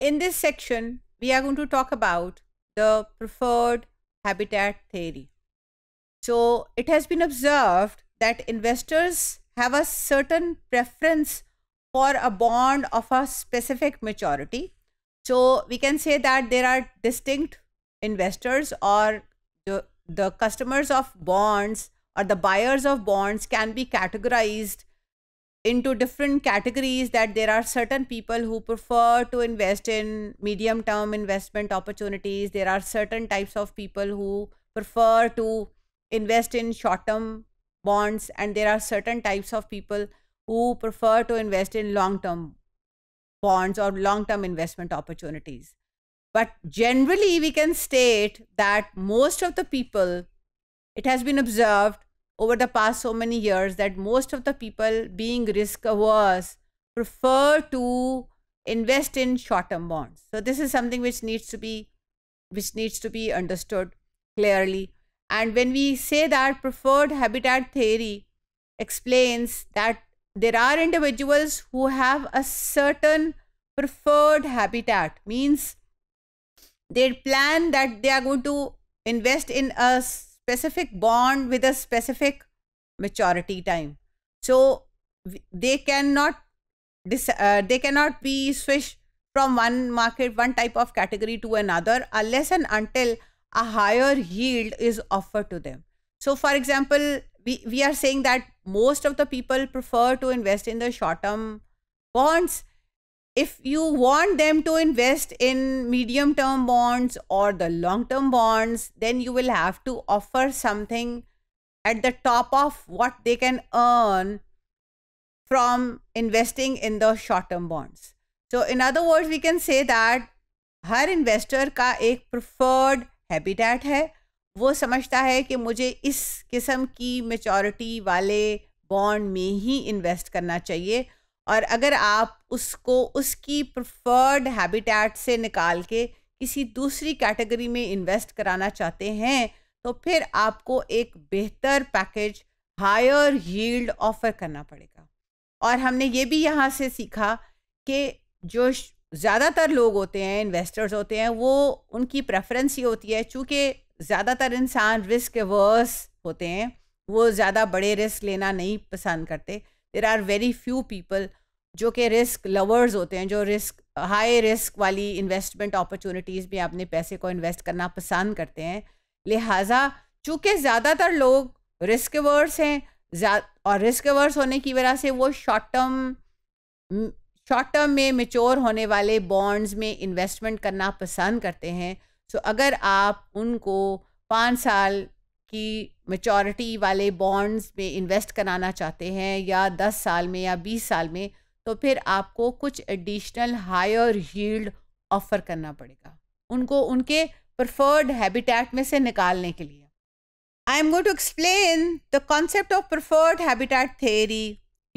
In this section, we are going to talk about the preferred habitat theory. So it has been observed that investors have a certain preference for a bond of a specific maturity. So we can say that there are distinct investors or the, the customers of bonds or the buyers of bonds can be categorized into different categories that there are certain people who prefer to invest in medium term investment opportunities there are certain types of people who prefer to invest in short term bonds and there are certain types of people who prefer to invest in long term bonds or long term investment opportunities but generally we can state that most of the people it has been observed over the past so many years that most of the people being risk averse prefer to invest in short term bonds so this is something which needs to be which needs to be understood clearly and when we say that preferred habitat theory explains that there are individuals who have a certain preferred habitat means they plan that they are going to invest in a specific bond with a specific maturity time. So they cannot uh, they cannot be switched from one market one type of category to another unless and until a higher yield is offered to them. So for example, we, we are saying that most of the people prefer to invest in the short term bonds if you want them to invest in medium term bonds or the long term bonds, then you will have to offer something at the top of what they can earn from investing in the short term bonds. So, in other words, we can say that हर investor का एक preferred habitat है वो समझता है कि मुझे इस किस्म की मेचॉरिटी वाले बॉन्ड में ही इन्वेस्ट करना चाहिए और अगर आप उसको उसकी प्रफ़र्ड हैबिटेट से निकाल के किसी दूसरी कैटेगरी में इन्वेस्ट कराना चाहते हैं तो फिर आपको एक बेहतर पैकेज हायर यील्ड ऑफर करना पड़ेगा और हमने ये भी यहाँ से सीखा कि जो ज़्यादातर लोग होते हैं इन्वेस्टर्स होते हैं वो उनकी प्रेफरेंस ये होती है चूँकि ज़्यादातर इंसान रिस्क वर्स होते हैं वो ज़्यादा बड़े रिस्क लेना नहीं पसंद करते there are very few people जो कि रिस्क लवर्स होते हैं जो रिस्क हाई रिस्क वाली इन्वेस्टमेंट अपॉर्चुनिटीज़ में अपने पैसे को इन्वेस्ट करना पसंद करते हैं लिहाजा चूँकि ज़्यादातर लोग रिस्क वर्स हैं और रिस्क वर्स होने की वजह से वो शॉर्ट टर्म शॉर्ट टर्म में मेच्योर होने वाले बॉन्ड्स में इन्वेस्टमेंट करना पसंद करते हैं सो अगर आप उनको पाँच साल की मेचोरिटी वाले बॉन्ड्स में इन्वेस्ट कराना चाहते हैं या दस साल में या बीस साल में तो फिर आपको कुछ एडिशनल हायर हील्ड ऑफर करना पड़ेगा उनको उनके प्रफर्ड हैबिटेट में से निकालने के लिए I am going to explain the concept of preferred habitat theory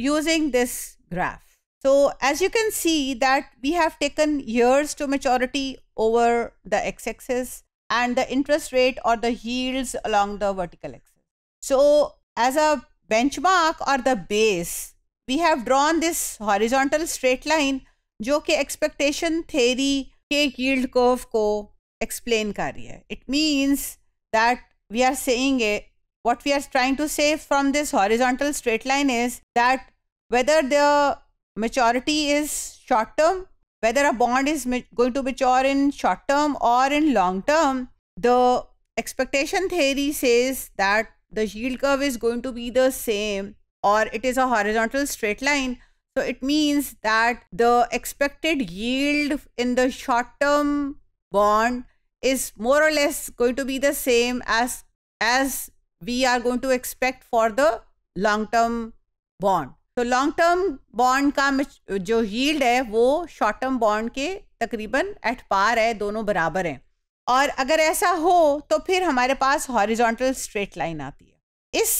using this graph so as you can see that we have taken years to maturity over the x axis and the interest rate और the yield along the vertical axis so as a benchmark और the base we have drawn this horizontal straight line जो expectation theory के yield curve को explain कर it means that we are saying a, what we are trying to say from this horizontal straight line is that whether the maturity is short term whether a bond is going to mature in short term or in long term the expectation theory says that the yield curve is going to be the same or it is a horizontal straight line. So it means that the expected yield in the short term bond is more or less going to be the same as as we are going to expect for the long term bond. तो long term bond का जो yield है वो short term bond के तकरीबन at par है दोनों बराबर हैं और अगर ऐसा हो तो फिर हमारे पास हॉरिजॉन्टल स्ट्रेट लाइन आती है इस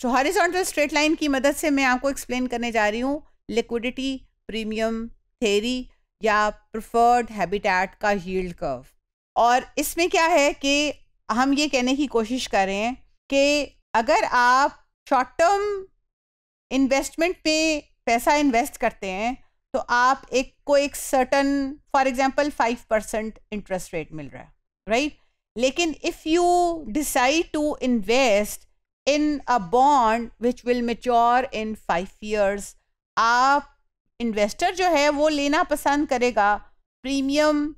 सो हॉरिजॉन्टल स्ट्रेट लाइन की मदद से मैं आपको एक्सप्लेन करने जा रही हूँ लिक्विडिटी प्रीमियम थेरी या प्रिफर्ड हैबिटेट का यील्ड कर्व और इसमें क्या है कि हम ये कहने की कोशिश कर रहे हैं कि अगर आप शॉर्ट टर्म इन्वेस्टमेंट पे पैसा इन्वेस्ट करते हैं तो आप एक को एक certain for example five percent interest rate मिल रहा है राइट right? लेकिन if you decide to invest in a bond which will mature in five years आप इन्वेस्टर जो है वो लेना पसंद करेगा प्रीमियम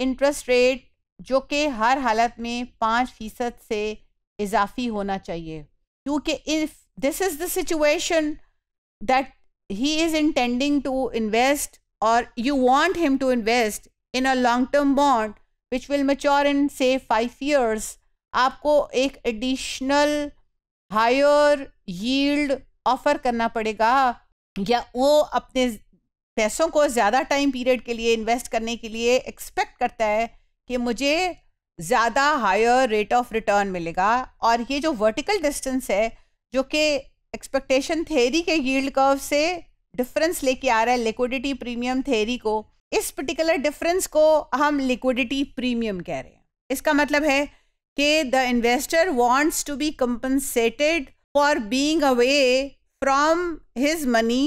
इंटरेस्ट रेट जो कि हर हालत में पाँच फ़ीसद से इजाफी होना चाहिए क्योंकि if this is the situation that he is intending to invest और you want him to invest in a long term bond which will mature in say five years आपको एक एडिशनल हायर यील्ड ऑफर करना पड़ेगा या वो अपने पैसों को ज़्यादा टाइम पीरियड के लिए इन्वेस्ट करने के लिए एक्सपेक्ट करता है कि मुझे ज़्यादा हायर रेट ऑफ रिटर्न मिलेगा और ये जो वर्टिकल डिस्टेंस है जो कि एक्सपेक्टेशन थेरी के यील्ड कर्व से डिफरेंस लेके आ रहा है लिक्विडिटी प्रीमियम थेरी को इस पर्टिकुलर डिफरेंस को हम लिक्विडिटी प्रीमियम कह रहे हैं इसका मतलब है कि the investor wants to be compensated for being away from his money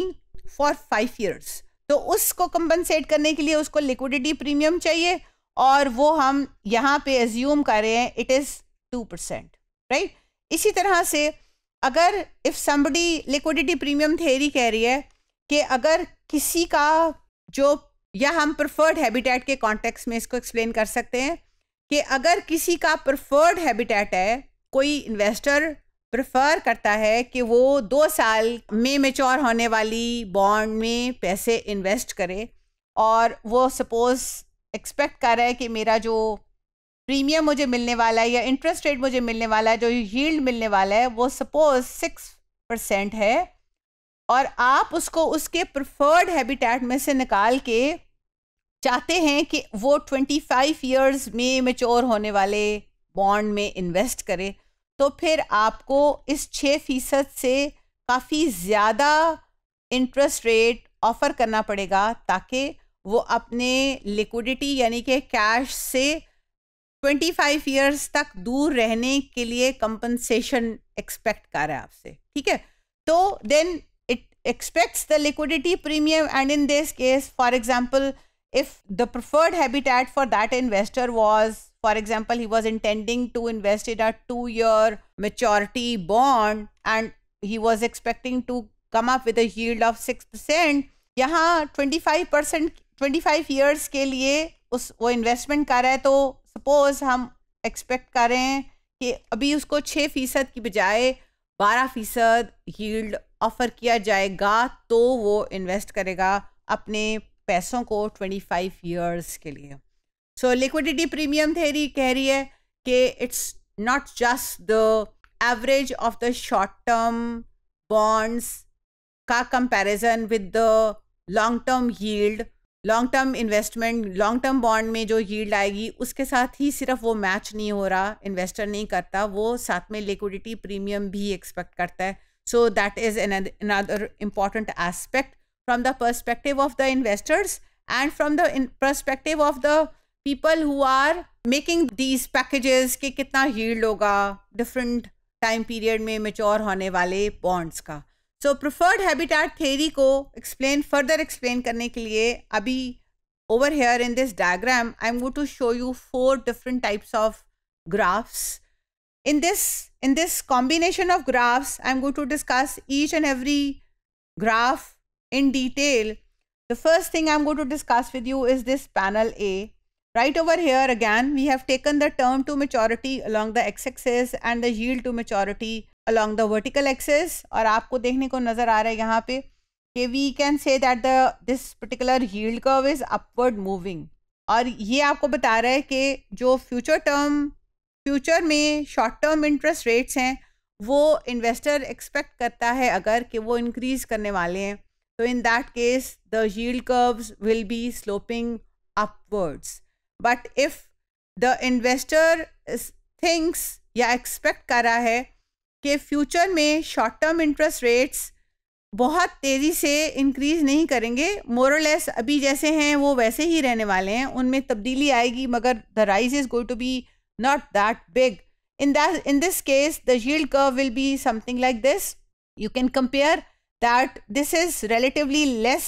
for five years तो उसको कंपनसेट करने के लिए उसको लिक्विडिटी प्रीमियम चाहिए और वो हम यहाँ पे एज्यूम कर रहे हैं it is two percent right इसी तरह से अगर if somebody liquidity premium theory कह रही है कि अगर किसी का जो या हम प्रिफर्ड हैबिटेट के कॉन्टेक्स्ट में इसको एक्सप्लेन कर सकते हैं कि अगर किसी का प्रफ़र्ड हैबिटेट है कोई इन्वेस्टर प्रेफर करता है कि वो दो साल में मेच्योर होने वाली बॉन्ड में पैसे इन्वेस्ट करे और वो सपोज़ एक्सपेक्ट कर रहा है कि मेरा जो प्रीमियम मुझे मिलने वाला है या इंटरेस्ट रेट मुझे मिलने वाला है जो यील्ड मिलने वाला है वो सपोज़ सिक्स परसेंट है और आप उसको उसके प्रेफर्ड हैबिटेट में से निकाल के चाहते हैं कि वो ट्वेंटी फाइव ईयर्स में मेच्योर होने वाले बॉन्ड में इन्वेस्ट करें तो फिर आपको इस छः फीसद से काफ़ी ज़्यादा इंटरेस्ट रेट ऑफ़र करना पड़ेगा ताकि वो अपने लिक्विडिटी यानी कि कैश से ट्वेंटी फाइव ईयर्स तक दूर रहने के लिए कंपनसेशन एक्सपेक्ट कर रहा है आपसे ठीक है तो then it expects the liquidity premium and in this case for example if the preferred habitat for that investor was, for example, he was intending to invest in a two year maturity bond and he was expecting to come up with a yield of 6%, yahan 25% 25 years ke liye us wo investment kar raha hai to suppose hum expect kar rahe hain कि अभी उसको छः फ़ीसद की बजाय बारह फ़ीसद heeled offer किया जाएगा तो वो इन्वेस्ट करेगा अपने पैसों को 25 ईयर्स के लिए सो लिक्विडिटी प्रीमियम थेरी कह रही है कि it's not just the average of the short term bonds का comparison with the long term yield long term investment long term bond में जो यील्ड आएगी उसके साथ ही सिर्फ वो मैच नहीं हो रहा इन्वेस्टर नहीं करता वो साथ में लिक्विडिटी प्रीमियम भी एक्सपेक्ट करता है so that is another important aspect from the perspective of the investors and from the perspective of the people who are making these packages कि कितना yield होगा different time period में mature होने वाले bonds का so preferred habitat theory को explain further explain करने के लिए अभी over here in this diagram I'm going to show you four different types of graphs in this in this combination of graphs I'm going to discuss each and every graph in detail, the first thing I'm going to discuss with you is this panel A. Right over here again, we have taken the term to maturity along the x-axis and the yield to maturity along the vertical axis aur aapko dekhne ko nazar aa raha hai yahan pe कि we can say that the this particular yield curve is upward moving aur ye aapko bata raha hai कि jo future term future mein short term interest rates hain वो investor expect करता है अगर कि वो increase करने वाले हैं So in that case, the yield curves will be sloping upwards. But if the investor thinks या एक्सपेक्ट करा है कि फ्यूचर में शॉर्ट टर्म इंटरेस्ट रेट्स बहुत तेज़ी से इंक्रीज़ नहीं करेंगे मोरलेस अभी जैसे हैं वो वैसे ही रहने वाले हैं उनमें तब्दीली आएगी मगर the rise is going to be not that big in that in this case the yield curve will be something like this you can compare that this is relatively less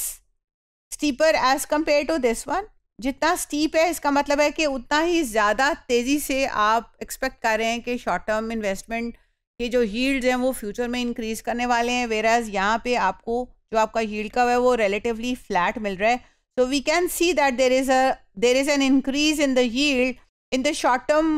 steeper as compare to this one जितना steep है इसका मतलब है कि उतना ही ज़्यादा तेज़ी से आप एक्सपेक्ट कर रहे हैं कि शॉर्ट टर्म इन्वेस्टमेंट के जो हील्ड हैं वो फ्यूचर में इंक्रीज़ करने वाले हैं वेर एज़ यहाँ पे आपको जो आपका हील्ड कव है वो रिलेटिवली फ्लैट मिल रहा है so we can see that there is a there is an increase in the yield in the short term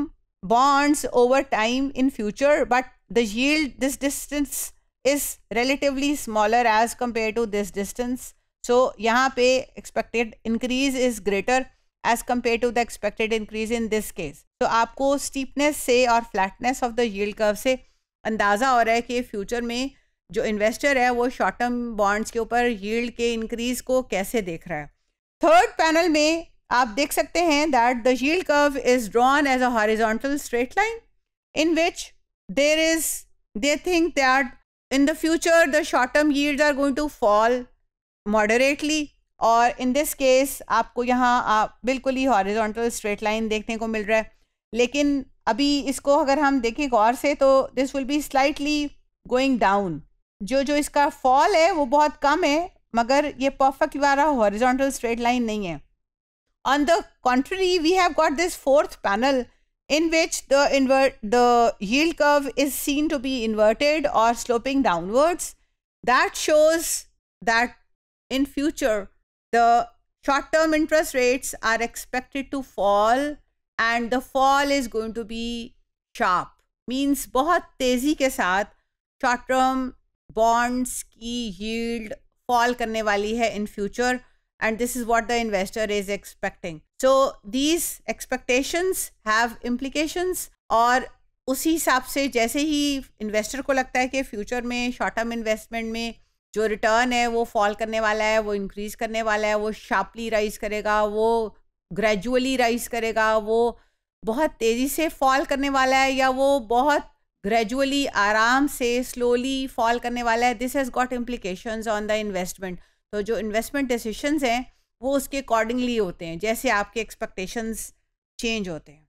bonds over time in future but the yield this distance is relatively smaller as compared to this distance. So यहाँ पे expected increase is greater as compared to the expected increase in this case. तो आपको steepness से और flatness of the yield curve से अंदाज़ा हो रहा है कि future में जो इन्वेस्टर है वो शॉर्ट टर्म बॉन्ड्स के ऊपर यील्ड के इंक्रीज को कैसे देख रहा है थर्ड पैनल में आप देख सकते हैं that the yield curve is drawn as a horizontal straight line in which there is they think that in the future the short term yield are going to fall moderately और in this case आपको यहाँ आप बिल्कुल ही horizontal straight line देखने को मिल रहा है लेकिन अभी इसको अगर हम देखें गौर से तो this will be slightly going down जो जो इसका फॉल है वो बहुत कम है मगर ये परफेक्ट वाला हॉरिजॉन्टल स्ट्रेट लाइन नहीं है on the contrary we have got this fourth panel in which the invert the yield curve is seen to be inverted or sloping downwards that shows that in future the short term interest rates are expected to fall and the fall is going to be sharp means बहुत तेजी के साथ short-term bonds की yield fall करने वाली है in future, and this is what the investor is expecting. So these expectations have implications और उसी हिसाब से जैसे ही इन्वेस्टर को लगता है कि फ्यूचर में शॉर्ट टर्म इन्वेस्टमेंट में जो रिटर्न है वो फॉल करने वाला है वो इंक्रीज करने वाला है वो शार्पली राइज करेगा वो ग्रेजुअली राइज करेगा वो बहुत तेज़ी से फॉल करने वाला है या वो बहुत ग्रेजुअली आराम से स्लोली फॉल करने वाला है this has got implication on the investment तो जो इन्वेस्टमेंट डिसीशंस हैं वो उसके अकॉर्डिंगली होते हैं जैसे आपके एक्सपेक्टेशंस चेंज होते हैं